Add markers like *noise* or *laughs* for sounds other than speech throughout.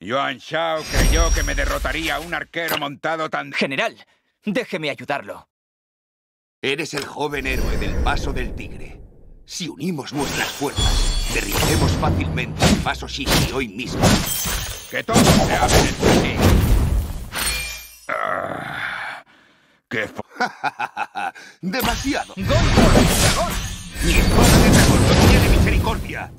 Yuan Shao creyó que me derrotaría un arquero montado tan... General, déjeme ayudarlo. Eres el joven héroe del paso del tigre. Si unimos nuestras fuerzas, derribaremos fácilmente el paso Shishi hoy mismo. ¡Que todos se abren entre sí! Ah, ¡Qué fo... *laughs* ¡Demasiado! ¡Gol por el dragón! ¡Mi esposa de dragón no tiene misericordia!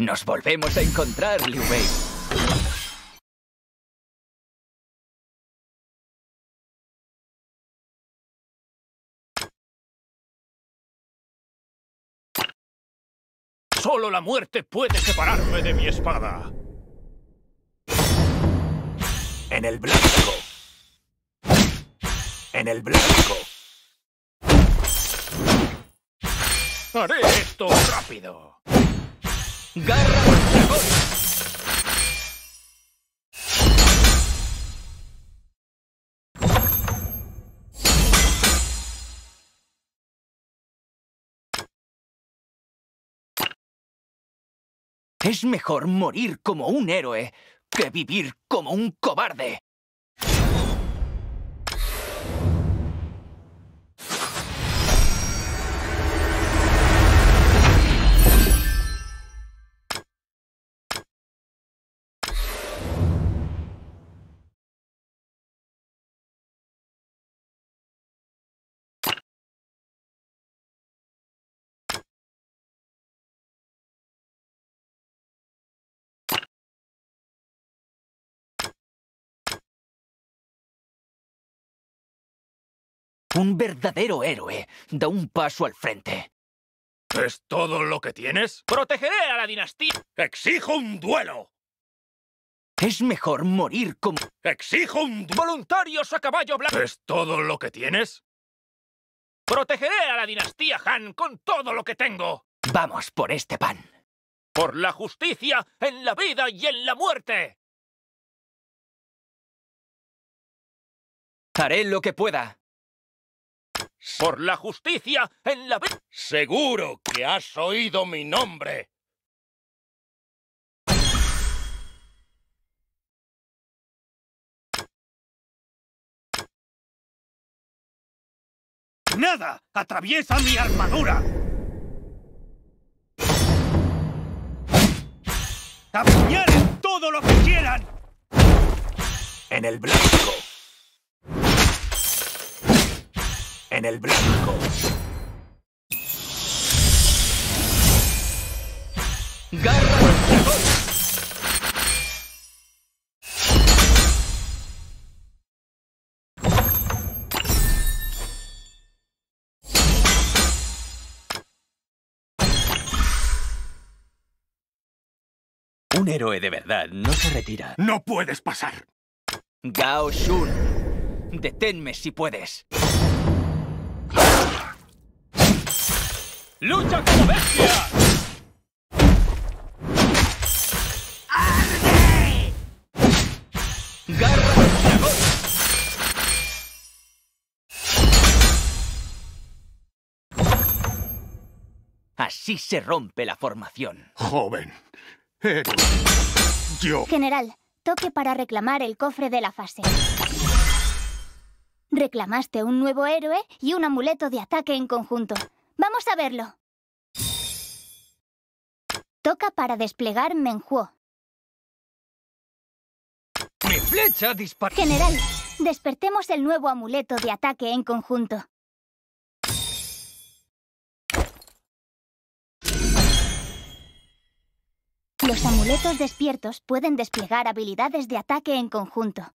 Nos volvemos a encontrar, Liu Bei. Solo la muerte puede separarme de mi espada. En el blanco. En el blanco. Haré esto rápido. Es mejor morir como un héroe que vivir como un cobarde. Un verdadero héroe da un paso al frente. ¿Es todo lo que tienes? ¡Protegeré a la dinastía! ¡Exijo un duelo! Es mejor morir como... ¡Exijo un duelo! ¡Voluntarios a caballo blanco! ¿Es todo lo que tienes? ¡Protegeré a la dinastía Han con todo lo que tengo! Vamos por este pan. Por la justicia, en la vida y en la muerte. Haré lo que pueda por la justicia en la... Seguro que has oído mi nombre. ¡Nada! ¡Atraviesa mi armadura! ¡Apuñalen todo lo que quieran! ¡En el blanco! en el blanco. Un héroe de verdad no se retira. ¡No puedes pasar! Gao Shun, deténme si puedes. ¡Lucha como bestias! Así se rompe la formación. Joven. yo. General, toque para reclamar el cofre de la fase. Reclamaste un nuevo héroe y un amuleto de ataque en conjunto. Vamos a verlo. Toca para desplegar Menjuo. ¡Mi flecha General, despertemos el nuevo amuleto de ataque en conjunto. Los amuletos despiertos pueden desplegar habilidades de ataque en conjunto.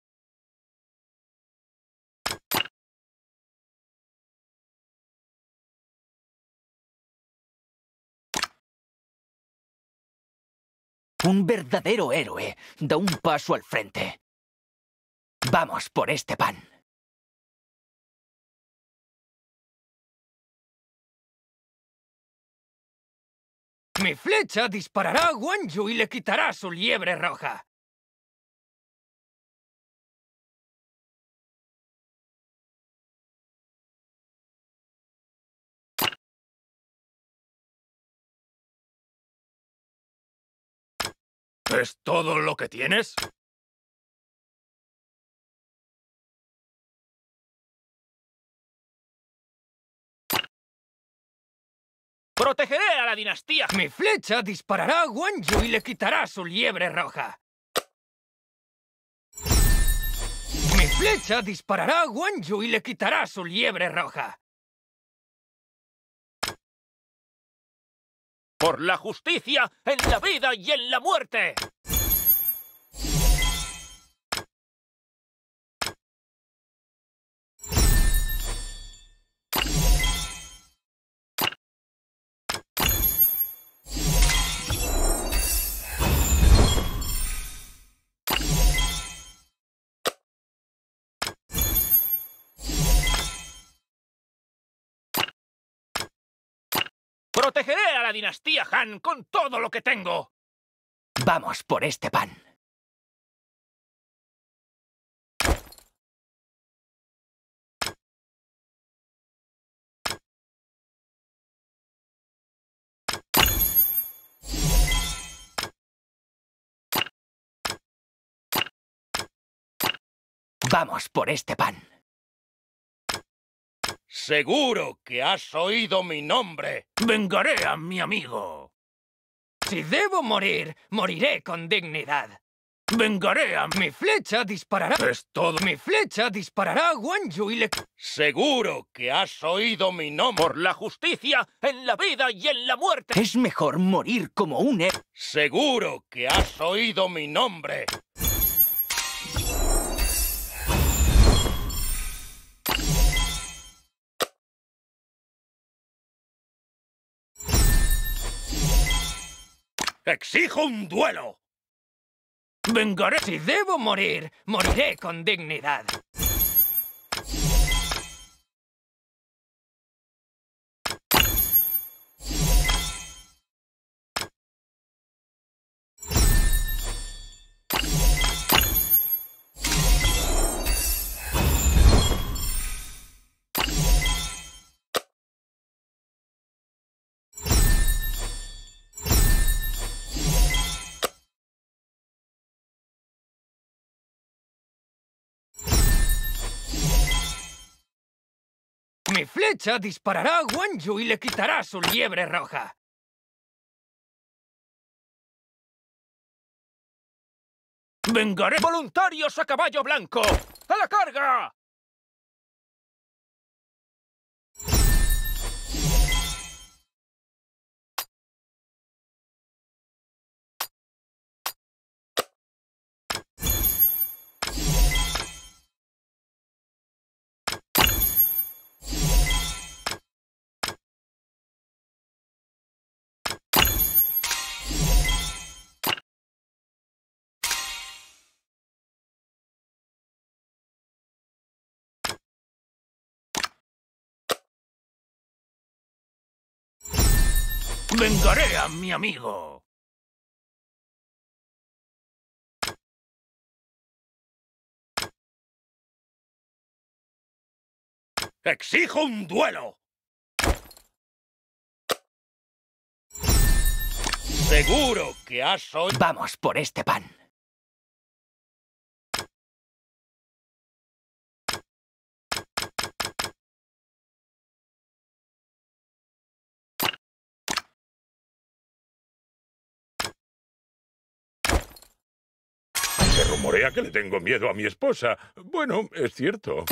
Un verdadero héroe da un paso al frente. Vamos por este pan. Mi flecha disparará a Guanyu y le quitará su liebre roja. ¿Es todo lo que tienes? ¡Protegeré a la dinastía! Mi flecha disparará a Yu y le quitará su liebre roja. Mi flecha disparará a Yu y le quitará su liebre roja. por la justicia en la vida y en la muerte. Protegeré a la dinastía Han con todo lo que tengo. Vamos por este pan. Vamos por este pan. Seguro que has oído mi nombre. Vengaré a mi amigo. Si debo morir, moriré con dignidad. Vengaré a... Mi flecha disparará... Es todo... Mi flecha disparará a Guanyu y le... Seguro que has oído mi nombre. Por la justicia, en la vida y en la muerte. Es mejor morir como un... Seguro que has oído mi nombre. ¡Exijo un duelo! Vengaré si debo morir. Moriré con dignidad. Mi flecha disparará a Guan y le quitará su liebre roja. ¡Vengaré voluntarios a caballo blanco! ¡A la carga! ¡Vengaré a mi amigo! ¡Exijo un duelo! Seguro que has oído... Vamos por este pan. Morea que le tengo miedo a mi esposa. Bueno, es cierto.